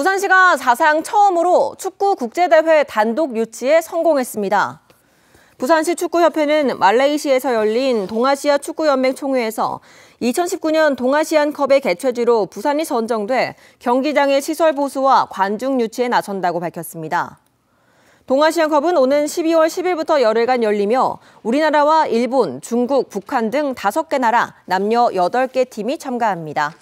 부산시가 사상 처음으로 축구 국제대회 단독 유치에 성공했습니다. 부산시 축구협회는 말레이시에서 열린 동아시아 축구연맹 총회에서 2019년 동아시안컵의 개최지로 부산이 선정돼 경기장의 시설 보수와 관중 유치에 나선다고 밝혔습니다. 동아시안컵은 오는 12월 10일부터 열흘간 열리며 우리나라와 일본, 중국, 북한 등 5개 나라 남녀 8개 팀이 참가합니다.